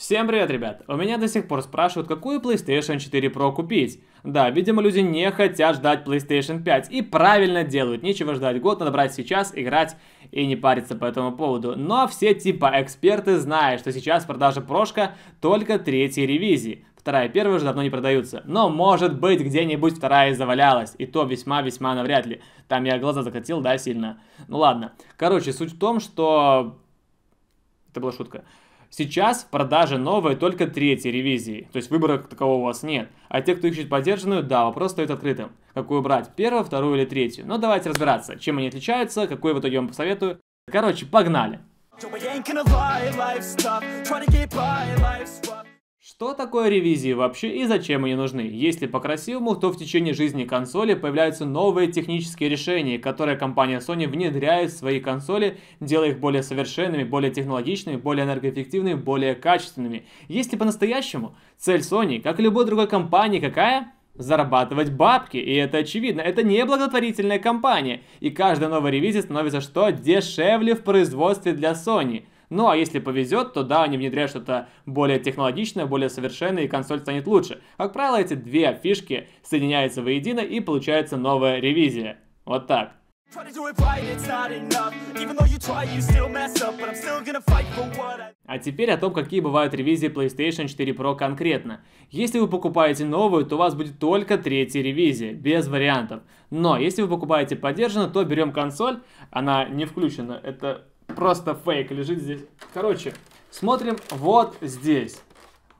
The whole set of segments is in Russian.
Всем привет, ребят! У меня до сих пор спрашивают, какую PlayStation 4 Pro купить. Да, видимо, люди не хотят ждать PlayStation 5 и правильно делают. Нечего ждать год, надо брать сейчас, играть и не париться по этому поводу. Но все типа эксперты знают, что сейчас в продаже прошка только третьей ревизии. Вторая и первая уже давно не продаются. Но, может быть, где-нибудь вторая и завалялась. И то весьма-весьма навряд ли. Там я глаза закатил, да, сильно. Ну ладно. Короче, суть в том, что... Это была шутка. Сейчас в продаже новая только третья ревизии, то есть выбора такового у вас нет. А те, кто ищет поддержанную, да, вопрос стоит открытым. Какую брать, первую, вторую или третью? Но давайте разбираться, чем они отличаются, какой в итоге я вам посоветую. Короче, погнали! Joey ain't gonna lie, life's tough, trying to get by, life's rough. Что такое ревизии вообще и зачем они нужны? Если по-красивому, то в течение жизни консоли появляются новые технические решения, которые компания Sony внедряет в свои консоли, делая их более совершенными, более технологичными, более энергоэффективными, более качественными. Если по-настоящему, цель Sony, как и любой другой компании, какая? зарабатывать бабки, и это очевидно, это не благотворительная компания, и каждая новая ревизия становится что? Дешевле в производстве для Sony. Ну а если повезет, то да, они внедряют что-то более технологичное, более совершенное, и консоль станет лучше. Как правило, эти две фишки соединяются воедино и получается новая ревизия. Вот так. А теперь о том, какие бывают ревизии PlayStation 4 Pro конкретно. Если вы покупаете новую, то у вас будет только третья ревизия, без вариантов. Но если вы покупаете поддержанную, то берем консоль, она не включена, это Просто фейк лежит здесь. Короче, смотрим вот здесь.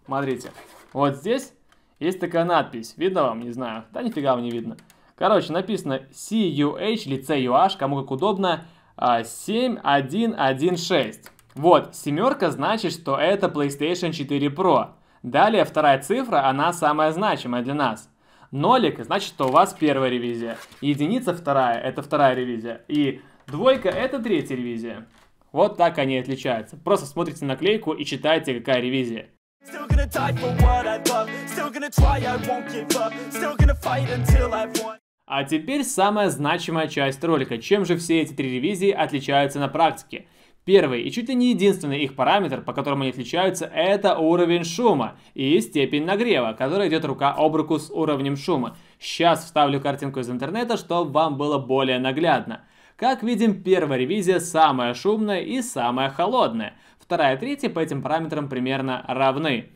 Смотрите, вот здесь есть такая надпись. Видно вам? Не знаю. Да нифига вам не видно. Короче, написано CUH, лице UH, кому как удобно, 7116. А, вот, семерка значит, что это PlayStation 4 Pro. Далее вторая цифра, она самая значимая для нас. Нолик, значит, что у вас первая ревизия. Единица вторая, это вторая ревизия. И двойка, это третья ревизия. Вот так они отличаются. Просто смотрите наклейку и читайте, какая ревизия. А теперь самая значимая часть ролика. Чем же все эти три ревизии отличаются на практике? Первый и чуть ли не единственный их параметр, по которому они отличаются, это уровень шума и степень нагрева, которая идет рука об руку с уровнем шума. Сейчас вставлю картинку из интернета, чтобы вам было более наглядно. Как видим, первая ревизия самая шумная и самая холодная. Вторая и третья по этим параметрам примерно равны.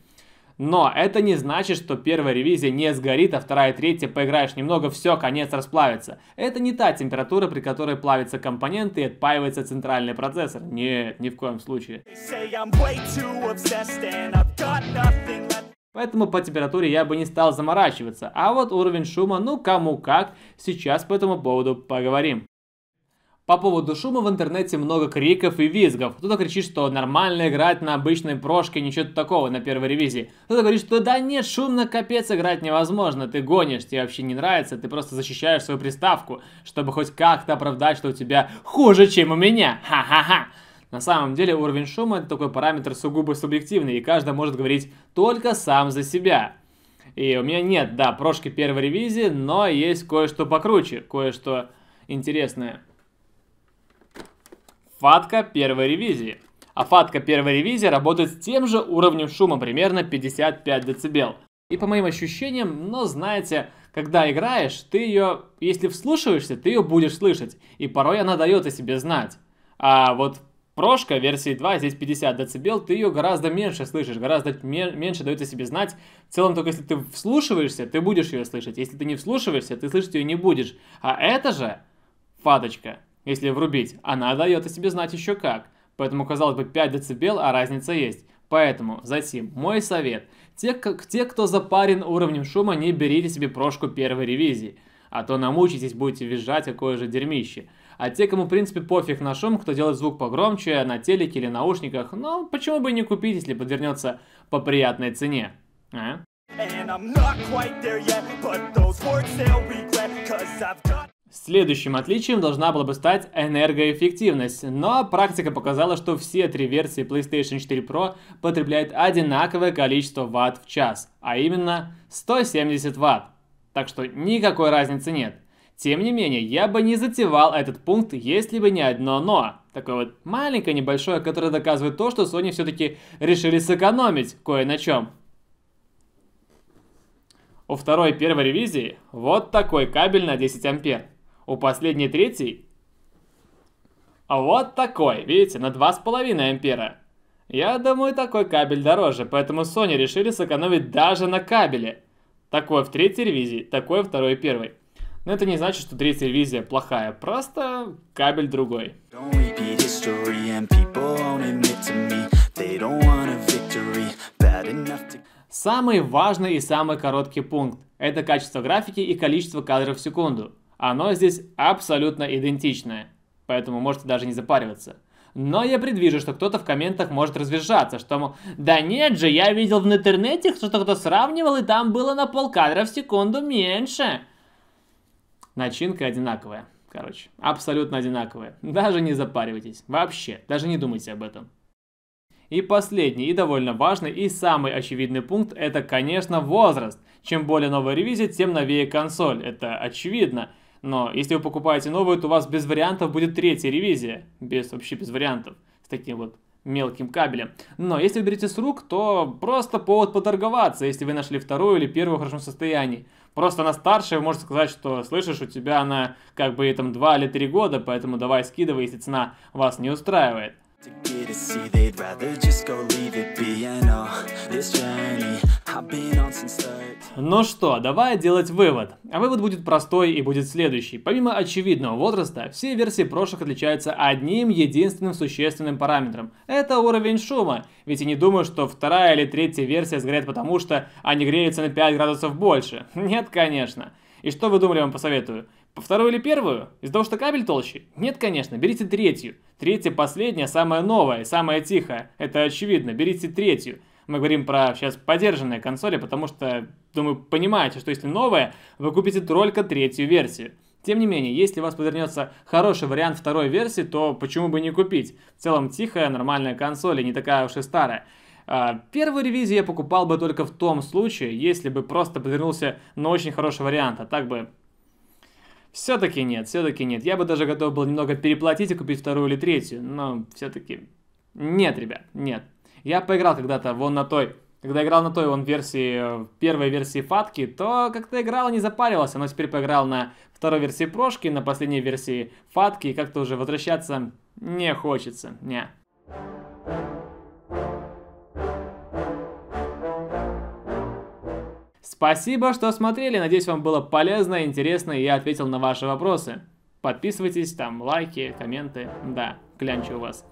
Но это не значит, что первая ревизия не сгорит, а вторая и третья поиграешь немного, все, конец расплавится. Это не та температура, при которой плавятся компоненты и отпаивается центральный процессор. Нет, ни в коем случае. Поэтому по температуре я бы не стал заморачиваться. А вот уровень шума, ну кому как, сейчас по этому поводу поговорим. По поводу шума в интернете много криков и визгов. Кто-то кричит, что нормально играть на обычной прошке, ничего такого на первой ревизии. Кто-то говорит, что да нет, шумно капец играть невозможно, ты гонишь, тебе вообще не нравится, ты просто защищаешь свою приставку, чтобы хоть как-то оправдать, что у тебя хуже, чем у меня. Ха-ха-ха. На самом деле уровень шума это такой параметр сугубо субъективный, и каждый может говорить только сам за себя. И у меня нет, да, прошки первой ревизии, но есть кое-что покруче, кое-что интересное. FATCA первой ревизии. А FATCA первой ревизии работает с тем же уровнем шума, примерно 55 дБ. И по моим ощущениям, но знаете, когда играешь, ты ее, если вслушиваешься, ты ее будешь слышать. И порой она дает о себе знать. А вот Прошка версии 2, здесь 50 дБ, ты ее гораздо меньше слышишь, гораздо меньше дает о себе знать. В целом, только если ты вслушиваешься, ты будешь ее слышать. Если ты не вслушиваешься, ты слышать ее не будешь. А это же фаточка. Если врубить, она дает о себе знать еще как. Поэтому, казалось бы, 5 дБ, а разница есть. Поэтому, затем, мой совет. Те, как, те, кто запарен уровнем шума, не берите себе прошку первой ревизии. А то намучитесь, будете визжать какое же дерьмище. А те, кому в принципе пофиг на шум, кто делает звук погромче на телеке или наушниках, ну почему бы не купить, если подвернется по приятной цене? А? And I'm not quite there yet, but those words they'll regret, cause I've got Следующим отличием должна была бы стать энергоэффективность, но практика показала, что все три версии PlayStation 4 Pro потребляют одинаковое количество ватт в час, а именно 170 ватт. Так что никакой разницы нет. Тем не менее, я бы не затевал этот пункт, если бы не одно «но». Такое вот маленькое небольшое, которое доказывает то, что Sony все-таки решили сэкономить кое на чем. У второй первой ревизии вот такой кабель на 10 ампер. У последней третий вот такой, видите, на 2,5 ампера. Я думаю, такой кабель дороже, поэтому Sony решили сэкономить даже на кабеле. Такой в третьей ревизии, такой второй и первой. Но это не значит, что третья ревизия плохая, просто кабель другой. Самый важный и самый короткий пункт – это качество графики и количество кадров в секунду. Оно здесь абсолютно идентичное, поэтому можете даже не запариваться. Но я предвижу, что кто-то в комментах может развержаться, что, мол, да нет же, я видел в интернете, что кто-то сравнивал, и там было на полкадра в секунду меньше. Начинка одинаковая, короче, абсолютно одинаковая. Даже не запаривайтесь, вообще, даже не думайте об этом. И последний, и довольно важный, и самый очевидный пункт – это, конечно, возраст. Чем более новая ревизия, тем новее консоль, это очевидно – но если вы покупаете новую, то у вас без вариантов будет третья ревизия. Без вообще без вариантов. С таким вот мелким кабелем. Но если вы берете с рук, то просто повод поторговаться, если вы нашли вторую или первую в хорошем состоянии. Просто она старшая, вы можете сказать, что слышишь, у тебя она как бы там 2 или 3 года, поэтому давай скидывай, если цена вас не устраивает. To get a C, they'd rather just go leave. Ну что, давай делать вывод. А вывод будет простой и будет следующий. Помимо очевидного возраста, все версии прошлых отличаются одним единственным существенным параметром. Это уровень шума. Ведь я не думаю, что вторая или третья версия сгорят потому, что они греются на 5 градусов больше. Нет, конечно. И что вы думали, я вам посоветую? По Вторую или первую? Из-за того, что кабель толще? Нет, конечно, берите третью. Третья последняя, самая новая, самая тихая. Это очевидно, берите третью. Мы говорим про сейчас поддержанные консоли, потому что, думаю, понимаете, что если новая, вы купите только третью версию. Тем не менее, если у вас подвернется хороший вариант второй версии, то почему бы не купить? В целом тихая, нормальная консоль и не такая уж и старая. А, первую ревизию я покупал бы только в том случае, если бы просто подвернулся на очень хороший вариант, а так бы... Все-таки нет, все-таки нет. Я бы даже готов был немного переплатить и купить вторую или третью, но все-таки нет, ребят, нет. Я поиграл когда-то вон на той, когда играл на той вон версии, первой версии фатки, то как-то играл и не запаривался, но теперь поиграл на второй версии прошки, на последней версии фатки, и как-то уже возвращаться не хочется, не. Спасибо, что смотрели. Надеюсь, вам было полезно, и интересно, и я ответил на ваши вопросы. Подписывайтесь, там лайки, комменты, да клянчу вас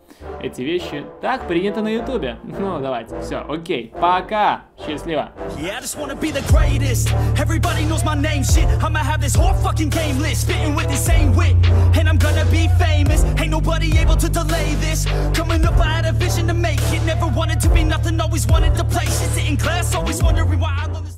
эти вещи. Так принято на ютубе. Ну, давайте, все, окей, пока, счастливо. Yeah, I just wanna be the greatest. Everybody knows my name, shit. I'ma have this whole fucking game list. Spitting with the same wit. And I'm gonna be famous. Ain't nobody able to delay this. Coming up, I had a vision to make it. Never wanted to be nothing, always wanted to play shit. Sitting class, always wondering why I love this.